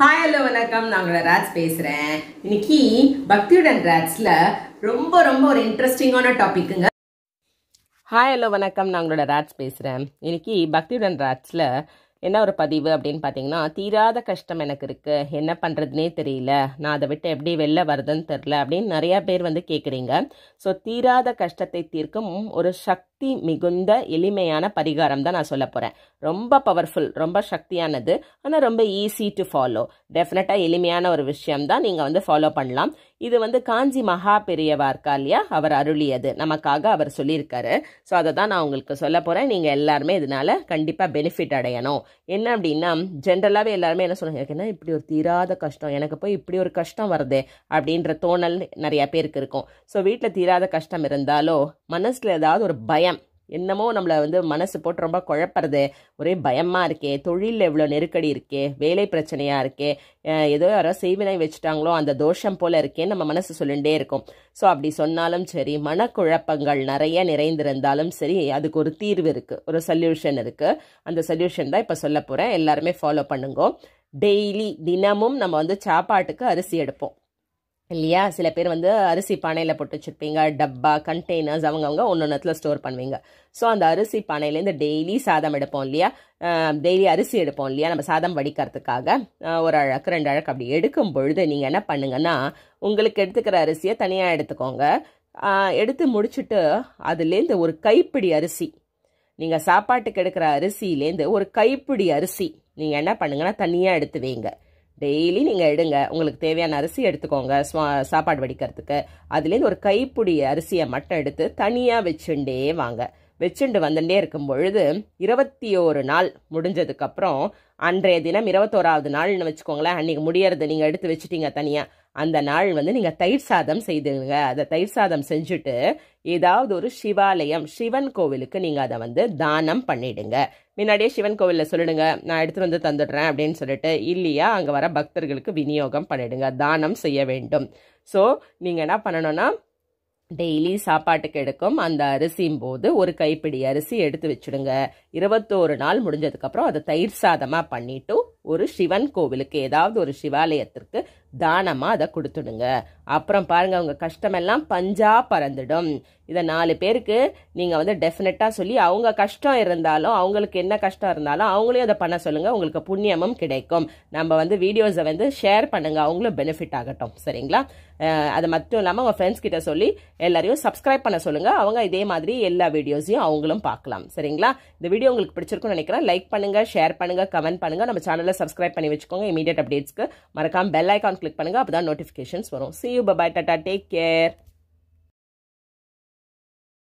hi hello வணக்கம் நான் உங்களோட ராஜ் பேசுகிறேன் இன்னைக்கு பக்தியுடன் ராட்ஸில் ரொம்ப ரொம்ப ஒரு இன்ட்ரெஸ்டிங்கான டாபிக்குங்க ஹாய் ஹலோ வணக்கம் நான் உங்களோட ராட்ஸ் பேசுகிறேன் இன்னைக்கு பக்தியுடன் ராட்ஸில் என்ன ஒரு பதிவு அப்படின்னு பார்த்தீங்கன்னா தீராத கஷ்டம் எனக்கு இருக்குது என்ன பண்ணுறதுனே தெரியல நான் அதை விட்டு எப்படி வெளில வருதுன்னு தெரில அப்படின்னு நிறையா பேர் வந்து கேட்குறீங்க ஸோ தீராத கஷ்டத்தை தீர்க்கும் ஒரு சக்தி மிகுந்த எளிமையான பரிகாரம் தான் நான் சொல்ல போகிறேன் ரொம்ப பவர்ஃபுல் ரொம்ப சக்தியானது ஆனால் ரொம்ப ஈஸி டு ஃபாலோ டெஃபினட்டாக எளிமையான ஒரு விஷயம் தான் நீங்கள் வந்து ஃபாலோ பண்ணலாம் இது வந்து காஞ்சி மகா பெரியவா இருக்கா இல்லையா அவர் அருளியது நமக்காக அவர் சொல்லியிருக்காரு ஸோ அதை தான் நான் உங்களுக்கு சொல்ல போகிறேன் நீங்கள் எல்லாருமே இதனால் கண்டிப்பாக பெனிஃபிட் அடையணும் என்ன அப்படின்னா ஜென்ரலாகவே எல்லாருமே என்ன சொல்லுவாங்க எனக்கு என்ன இப்படி ஒரு தீராத கஷ்டம் எனக்கு போய் இப்படி ஒரு கஷ்டம் வருது அப்படின்ற தோணல் நிறையா பேருக்கு இருக்கும் ஸோ வீட்டில் தீராத கஷ்டம் இருந்தாலோ மனசில் ஏதாவது ஒரு பயம் என்னமோ நம்மளை வந்து மனசு போட்டு ரொம்ப குழப்பறது ஒரே பயமாக இருக்கே தொழிலில் எவ்வளோ நெருக்கடி இருக்கே வேலை பிரச்சனையாக இருக்கே ஏதோ யாரோ செய்வினை வச்சுட்டாங்களோ அந்த தோஷம் போல் இருக்கேன்னு நம்ம மனசு சொல்லிகிட்டே இருக்கும் ஸோ அப்படி சொன்னாலும் சரி மனக்குழப்பங்கள் நிறைய நிறைந்திருந்தாலும் சரி அதுக்கு ஒரு தீர்வு இருக்குது ஒரு சொல்யூஷன் இருக்குது அந்த சொல்யூஷன் தான் இப்போ சொல்ல போகிறேன் எல்லாருமே ஃபாலோ பண்ணுங்க டெய்லி தினமும் நம்ம வந்து சாப்பாட்டுக்கு அரிசி எடுப்போம் இல்லையா சில பேர் வந்து அரிசி பானையில் போட்டு வச்சுருப்பீங்க டப்பா கண்டெய்னர்ஸ் அவங்கவுங்க ஒன்று ஒன்றுத்துல ஸ்டோர் பண்ணுவீங்க ஸோ அந்த அரிசி பானையிலேருந்து டெய்லி சாதம் எடுப்போம் இல்லையா டெய்லி அரிசி எடுப்போம் இல்லையா நம்ம சாதம் வடிக்கிறதுக்காக ஒரு அழக்கு ரெண்டு அழக்கு அப்படி எடுக்கும் பொழுது நீங்கள் என்ன பண்ணுங்கன்னா உங்களுக்கு எடுத்துக்கிற அரிசியை தனியாக எடுத்துக்கோங்க எடுத்து முடிச்சுட்டு அதுலேருந்து ஒரு கைப்பிடி அரிசி நீங்கள் சாப்பாட்டுக்கு எடுக்கிற அரிசியிலேருந்து ஒரு கைப்பிடி அரிசி நீங்கள் என்ன பண்ணுங்கன்னா தனியாக எடுத்து வைங்க டெய்லி நீங்கள் எடுங்க உங்களுக்கு தேவையான அரிசி எடுத்துக்கோங்க சாப்பாடு வடிக்கிறதுக்கு அதுலேருந்து ஒரு கைப்பிடி அரிசியை மட்டும் எடுத்து தனியாக வச்சுண்டே வாங்க வச்சுண்டு வந்துட்டே இருக்கும் பொழுது இருபத்தி ஒரு நாள் முடிஞ்சதுக்கப்புறம் அன்றைய தினம் இருபத்தோராவது நாள்னு வச்சுக்கோங்களேன் அன்றைக்கி முடியறது நீங்கள் எடுத்து வச்சுட்டீங்க தனியாக அந்த நாள் வந்து நீங்கள் தயிர் சாதம் செய்துங்க அதை தயிர் சாதம் செஞ்சுட்டு ஏதாவது ஒரு சிவாலயம் சிவன் கோவிலுக்கு நீங்கள் அதை வந்து தானம் பண்ணிடுங்க முன்னாடியே சிவன் கோவிலில் சொல்லிடுங்க நான் எடுத்துகிட்டு வந்து தந்துடுறேன் அப்படின்னு சொல்லிட்டு இல்லையா அங்கே வர பக்தர்களுக்கு விநியோகம் பண்ணிடுங்க தானம் செய்ய வேண்டும் ஸோ நீங்கள் என்ன பண்ணணும்னா டெய்லி சாப்பாட்டுக்கு எடுக்கும் அந்த அரிசியும் போது ஒரு கைப்பிடி அரிசி எடுத்து வச்சுடுங்க இருபத்தோரு நாள் முடிஞ்சதுக்கப்புறம் அதை தயிர் சாதமாக பண்ணிவிட்டு ஒரு சிவன் கோவிலுக்கு ஏதாவது ஒரு சிவாலயத்திற்கு தானமாக அதை கொடுத்துடுங்க அப்புறம் பாருங்கள் அவங்க கஷ்டமெல்லாம் பஞ்சா பறந்துடும் இதை நாலு பேருக்கு நீங்கள் வந்து டெஃபினட்டாக சொல்லி அவங்க கஷ்டம் இருந்தாலும் அவங்களுக்கு என்ன கஷ்டம் இருந்தாலும் அவங்களையும் அதை பண்ண சொல்லுங்கள் உங்களுக்கு புண்ணியமும் கிடைக்கும் நம்ம வந்து வீடியோஸை வந்து ஷேர் பண்ணுங்கள் அவங்களும் பெனிஃபிட் ஆகட்டும் சரிங்களா அது மட்டும் இல்லாமல் உங்கள் ஃப்ரெண்ட்ஸ் கிட்ட சொல்லி எல்லாரையும் சப்ஸ்கிரைப் பண்ண சொல்லுங்கள் அவங்க இதே மாதிரி எல்லா வீடியோஸையும் அவங்களும் பார்க்கலாம் சரிங்களா இந்த வீடியோ உங்களுக்கு பிடிச்சிருக்குன்னு நினைக்கிறேன் லைக் பண்ணுங்கள் ஷேர் பண்ணுங்கள் கமெண்ட் பண்ணுங்கள் நம்ம சேனலில் சப்ஸ்கிரைப் பண்ணி வச்சுக்கோங்க இமீடியட் அப்டேட்ஸ்க்கு மறக்காமல் பெல் ஐக்கான் கிளிக் பண்ணுங்கள் அப்போ தான் நோட்டிஃபிகேஷன்ஸ் வரும் see you bye bye tata take care